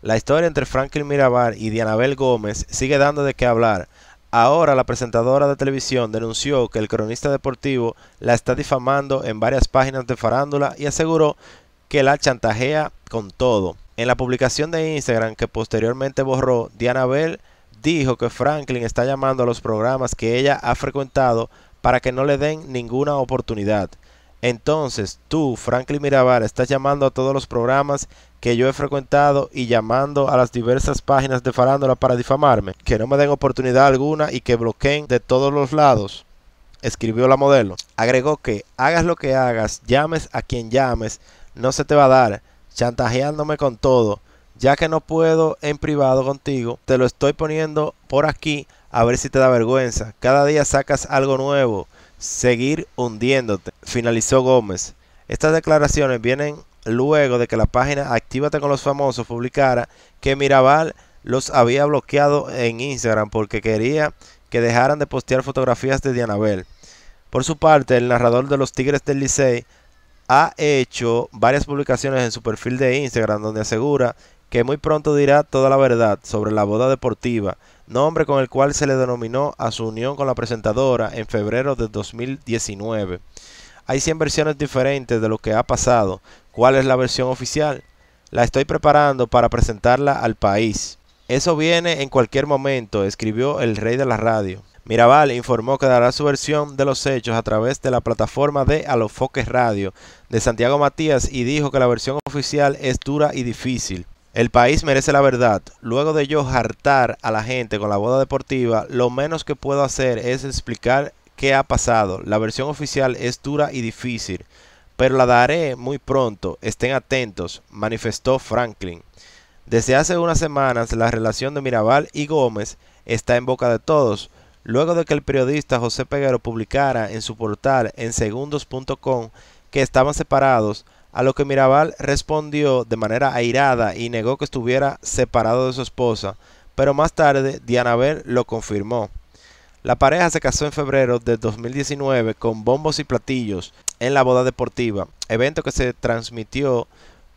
La historia entre Franklin Mirabal y Dianabel Gómez sigue dando de qué hablar. Ahora la presentadora de televisión denunció que el cronista deportivo la está difamando en varias páginas de farándula y aseguró que la chantajea con todo. En la publicación de Instagram que posteriormente borró, Dianabel dijo que Franklin está llamando a los programas que ella ha frecuentado para que no le den ninguna oportunidad. Entonces tú, Franklin Mirabal, estás llamando a todos los programas que yo he frecuentado y llamando a las diversas páginas de farándula para difamarme, que no me den oportunidad alguna y que bloqueen de todos los lados. Escribió la modelo. Agregó que hagas lo que hagas, llames a quien llames, no se te va a dar, chantajeándome con todo. Ya que no puedo en privado contigo, te lo estoy poniendo por aquí a ver si te da vergüenza. Cada día sacas algo nuevo. Seguir hundiéndote. Finalizó Gómez. Estas declaraciones vienen luego de que la página Actívate con los famosos publicara que Mirabal los había bloqueado en Instagram porque quería que dejaran de postear fotografías de Dianabel. Por su parte, el narrador de los Tigres del Licey ha hecho varias publicaciones en su perfil de Instagram donde asegura que muy pronto dirá toda la verdad sobre la boda deportiva nombre con el cual se le denominó a su unión con la presentadora en febrero de 2019. Hay 100 versiones diferentes de lo que ha pasado. ¿Cuál es la versión oficial? La estoy preparando para presentarla al país. Eso viene en cualquier momento, escribió el rey de la radio. Mirabal informó que dará su versión de los hechos a través de la plataforma de Alofoques Radio de Santiago Matías y dijo que la versión oficial es dura y difícil. El país merece la verdad. Luego de yo hartar a la gente con la boda deportiva, lo menos que puedo hacer es explicar qué ha pasado. La versión oficial es dura y difícil, pero la daré muy pronto. Estén atentos, manifestó Franklin. Desde hace unas semanas, la relación de Mirabal y Gómez está en boca de todos. Luego de que el periodista José Peguero publicara en su portal en segundos.com que estaban separados, a lo que Mirabal respondió de manera airada y negó que estuviera separado de su esposa, pero más tarde Diana ver lo confirmó. La pareja se casó en febrero de 2019 con bombos y platillos en la boda deportiva, evento que se transmitió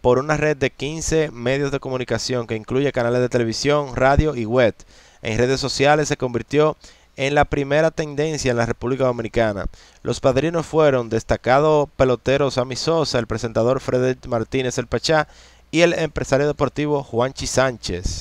por una red de 15 medios de comunicación que incluye canales de televisión, radio y web. En redes sociales se convirtió en en la primera tendencia en la República Dominicana. Los padrinos fueron destacado pelotero Sammy Sosa, el presentador Fred Martínez El Pachá y el empresario deportivo Juanchi Sánchez.